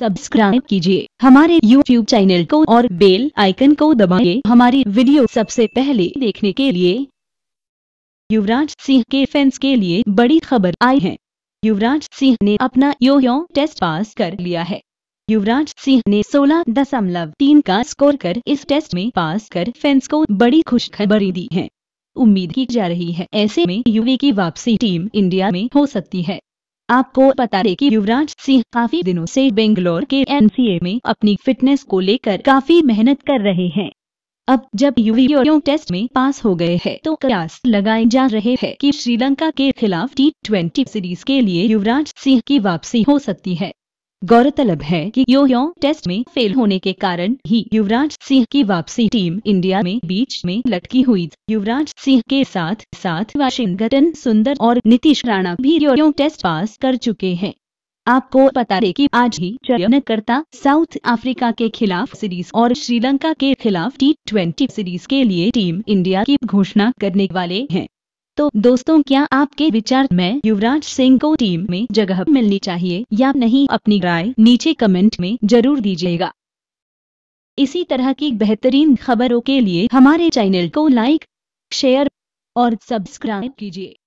subscribe कीजिए हमारे YouTube channel को और बेल आइकन को दबाइए हमारी वीडियो सबसे पहले देखने के लिए युवराज सिंह के फैंस के लिए बड़ी खबर आई है युवराज सिंह ने अपना यो यो टेस्ट पास कर लिया है युवराज सिंह ने सोलह दशमलव तीन का स्कोर कर इस टेस्ट में पास कर फैंस को बड़ी खुशखबरी दी है उम्मीद की जा रही है ऐसे में युवी की वापसी टीम इंडिया में हो सकती है आपको बता दें कि युवराज सिंह काफी दिनों से बेंगलोर के एनसीए में अपनी फिटनेस को लेकर काफी मेहनत कर रहे हैं अब जब यूवीओ टेस्ट में पास हो गए हैं तो कयास लगाए जा रहे हैं कि श्रीलंका के खिलाफ टी ट्वेंटी सीरीज के लिए युवराज सिंह की वापसी हो सकती है गौरतलब है कि यो यो टेस्ट में फेल होने के कारण ही युवराज सिंह की वापसी टीम इंडिया में बीच में लटकी हुई युवराज सिंह के साथ साथ वाशिंगटन सुंदर और नीतीश राणा भी यो यो टेस्ट पास कर चुके हैं आपको पता दें कि आज ही चयनकर्ता साउथ अफ्रीका के खिलाफ सीरीज और श्रीलंका के खिलाफ टी ट्वेंटी सीरीज के लिए टीम इंडिया की घोषणा करने वाले हैं तो दोस्तों क्या आपके विचार में युवराज सिंह को टीम में जगह मिलनी चाहिए या नहीं अपनी राय नीचे कमेंट में जरूर दीजिएगा इसी तरह की बेहतरीन खबरों के लिए हमारे चैनल को लाइक शेयर और सब्सक्राइब कीजिए